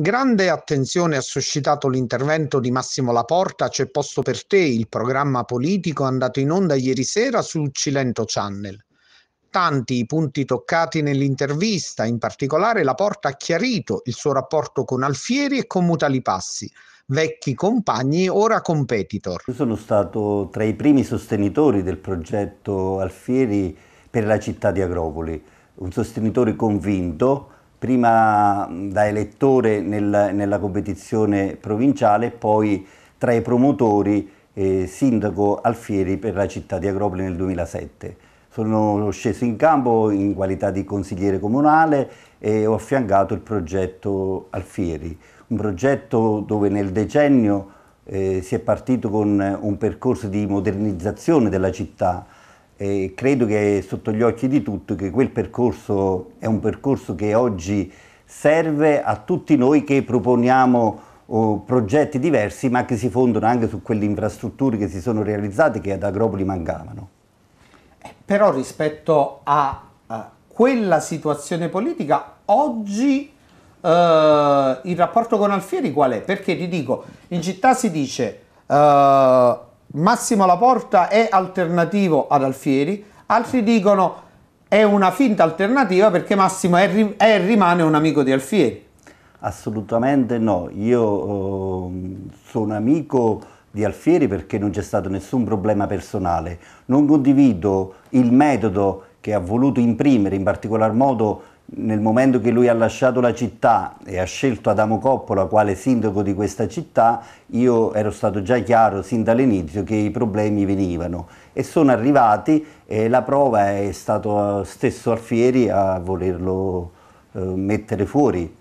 Grande attenzione ha suscitato l'intervento di Massimo Laporta C'è posto per te, il programma politico andato in onda ieri sera su Cilento Channel. Tanti i punti toccati nell'intervista, in particolare Laporta ha chiarito il suo rapporto con Alfieri e con Mutali Passi, vecchi compagni ora competitor. Io sono stato tra i primi sostenitori del progetto Alfieri per la città di Agropoli, un sostenitore convinto prima mm, da elettore nel, nella competizione provinciale e poi tra i promotori eh, sindaco Alfieri per la città di Agropoli nel 2007. Sono sceso in campo in qualità di consigliere comunale e ho affiancato il progetto Alfieri, un progetto dove nel decennio eh, si è partito con un percorso di modernizzazione della città, eh, credo che è sotto gli occhi di tutti che quel percorso è un percorso che oggi serve a tutti noi che proponiamo oh, progetti diversi ma che si fondono anche su quelle infrastrutture che si sono realizzate che ad Agropoli mancavano. Eh, però rispetto a, quella situazione politica oggi Uh, il rapporto con Alfieri qual è? Perché ti dico, in città si dice uh, Massimo Laporta è alternativo ad Alfieri, altri dicono è una finta alternativa perché Massimo è, è rimane un amico di Alfieri. Assolutamente no, io eh, sono amico di Alfieri perché non c'è stato nessun problema personale, non condivido il metodo che ha voluto imprimere in particolar modo nel momento che lui ha lasciato la città e ha scelto Adamo Coppola quale sindaco di questa città, io ero stato già chiaro sin dall'inizio che i problemi venivano e sono arrivati e la prova è stato stesso Alfieri a volerlo eh, mettere fuori.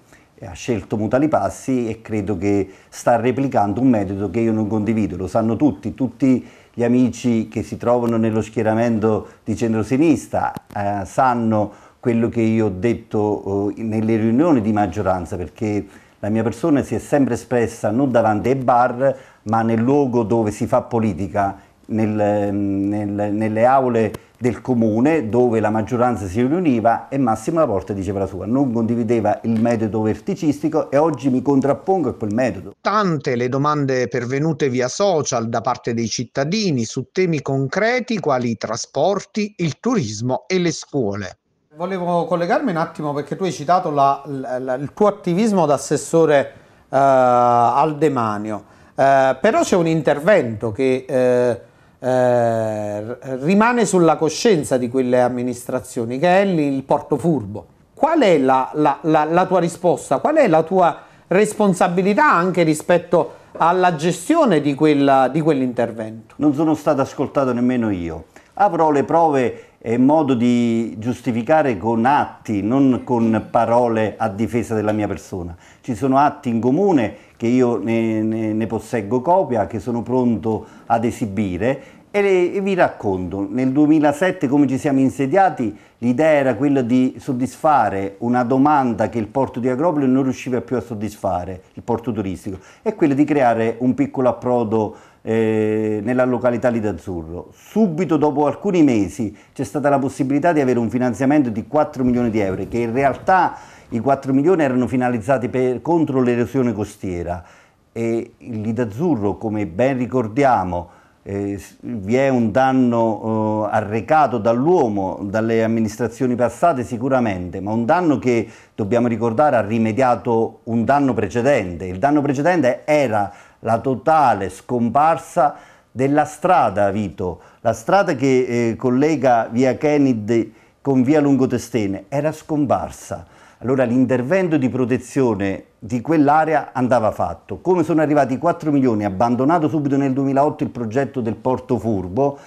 Ha scelto Mutali Passi e credo che sta replicando un metodo che io non condivido, lo sanno tutti, tutti gli amici che si trovano nello schieramento di centrosinistra eh, sanno quello che io ho detto eh, nelle riunioni di maggioranza perché la mia persona si è sempre espressa non davanti ai bar ma nel luogo dove si fa politica, nel, mm, nel, nelle aule del comune dove la maggioranza si riuniva e Massimo Laporta diceva la sua, non condivideva il metodo verticistico e oggi mi contrappongo a quel metodo. Tante le domande pervenute via social da parte dei cittadini su temi concreti quali i trasporti, il turismo e le scuole. Volevo collegarmi un attimo perché tu hai citato la, la, il tuo attivismo da assessore eh, al demanio, eh, però c'è un intervento che... Eh, eh, rimane sulla coscienza di quelle amministrazioni, che è il porto furbo. Qual è la, la, la, la tua risposta? Qual è la tua responsabilità anche rispetto alla gestione di, quella, di quell'intervento? Non sono stato ascoltato nemmeno io. Avrò le prove è modo di giustificare con atti, non con parole a difesa della mia persona. Ci sono atti in comune che io ne, ne, ne posseggo copia, che sono pronto ad esibire e, le, e vi racconto. Nel 2007 come ci siamo insediati l'idea era quella di soddisfare una domanda che il porto di Agropoli non riusciva più a soddisfare, il porto turistico, e quella di creare un piccolo approdo eh, nella località Lidazzurro. Subito dopo alcuni mesi c'è stata la possibilità di avere un finanziamento di 4 milioni di euro, che in realtà i 4 milioni erano finalizzati per, contro l'erosione costiera e Lidazzurro, come ben ricordiamo, eh, vi è un danno eh, arrecato dall'uomo, dalle amministrazioni passate sicuramente, ma un danno che dobbiamo ricordare ha rimediato un danno precedente. Il danno precedente era la totale scomparsa della strada Vito, la strada che eh, collega via Kennedy con via Lungotestene, era scomparsa. Allora l'intervento di protezione di quell'area andava fatto. Come sono arrivati i 4 milioni, abbandonato subito nel 2008 il progetto del Porto Furbo,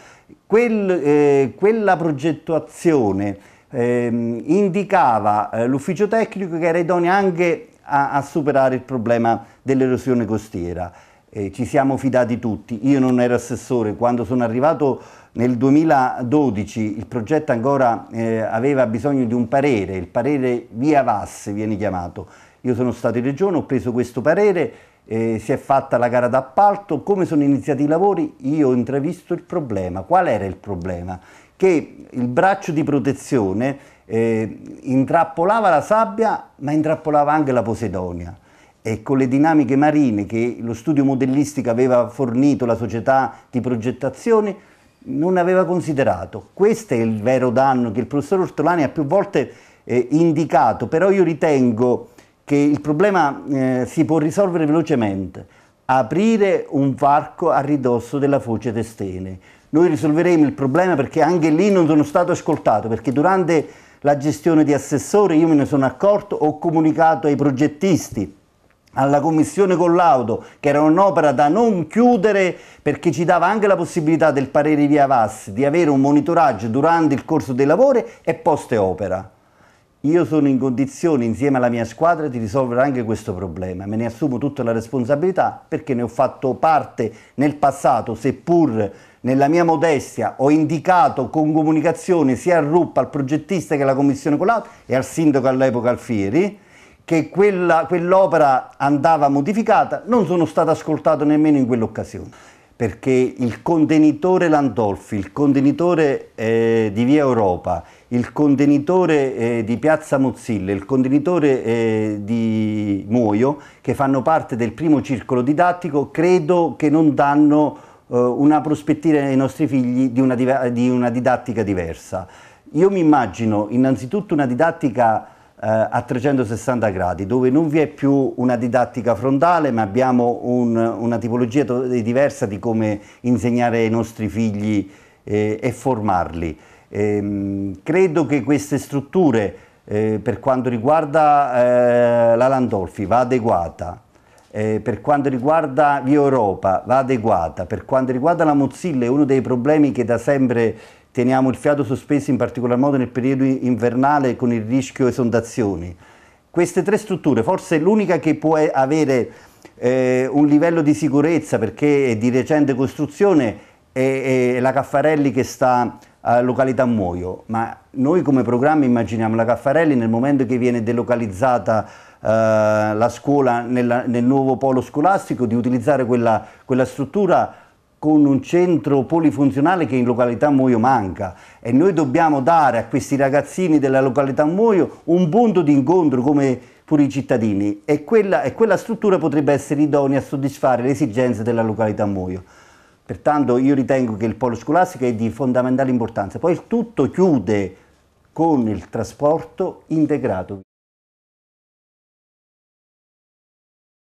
quel, eh, quella progettuazione ehm, eh, indicava l'ufficio tecnico che era idoneo anche a, a superare il problema dell'erosione costiera eh, ci siamo fidati tutti, io non ero assessore, quando sono arrivato nel 2012 il progetto ancora eh, aveva bisogno di un parere, il parere via VAS viene chiamato, io sono stato in regione, ho preso questo parere, eh, si è fatta la gara d'appalto, come sono iniziati i lavori io ho intravisto il problema, qual era il problema? Che il braccio di protezione eh, intrappolava la sabbia ma intrappolava anche la Posidonia e con le dinamiche marine che lo studio modellistico aveva fornito la società di progettazione non aveva considerato. Questo è il vero danno che il professor Ortolani ha più volte eh, indicato, però io ritengo che il problema eh, si può risolvere velocemente. Aprire un varco a ridosso della foce testene. Noi risolveremo il problema perché anche lì non sono stato ascoltato, perché durante la gestione di assessore io me ne sono accorto, ho comunicato ai progettisti, alla commissione collaudo che era un'opera da non chiudere perché ci dava anche la possibilità del parere via VAS di avere un monitoraggio durante il corso dei lavori e poste opera. Io sono in condizione insieme alla mia squadra di risolvere anche questo problema, me ne assumo tutta la responsabilità perché ne ho fatto parte nel passato, seppur nella mia modestia ho indicato con comunicazione sia a Ruppa, al progettista che alla commissione collaudo e al sindaco all'epoca Alfieri che quella, quell'opera andava modificata non sono stato ascoltato nemmeno in quell'occasione, perché il contenitore Landolfi, il contenitore eh, di Via Europa, il contenitore eh, di Piazza Mozzille, il contenitore eh, di Muoio, che fanno parte del primo circolo didattico, credo che non danno eh, una prospettiva ai nostri figli di una, di una didattica diversa. Io mi immagino innanzitutto una didattica eh, a 360 gradi, dove non vi è più una didattica frontale, ma abbiamo un, una tipologia diversa di come insegnare ai nostri figli eh, e formarli. Ehm, credo che queste strutture, eh, per quanto riguarda eh, la Landolfi, va adeguata. Eh, per quanto riguarda Via Europa va adeguata, per quanto riguarda la Mozilla è uno dei problemi che da sempre teniamo il fiato sospeso in particolar modo nel periodo invernale con il rischio esondazioni. Queste tre strutture, forse l'unica che può avere eh, un livello di sicurezza perché è di recente costruzione è, è la Caffarelli che sta a località Muoio, ma noi come programma immaginiamo la Caffarelli nel momento che viene delocalizzata eh, la scuola nella, nel nuovo polo scolastico di utilizzare quella, quella struttura con un centro polifunzionale che in località Muoio manca e noi dobbiamo dare a questi ragazzini della località Muoio un punto di incontro come pure i cittadini e quella, e quella struttura potrebbe essere idonea a soddisfare le esigenze della località Muoio. Pertanto io ritengo che il polo scolastico è di fondamentale importanza. Poi il tutto chiude con il trasporto integrato.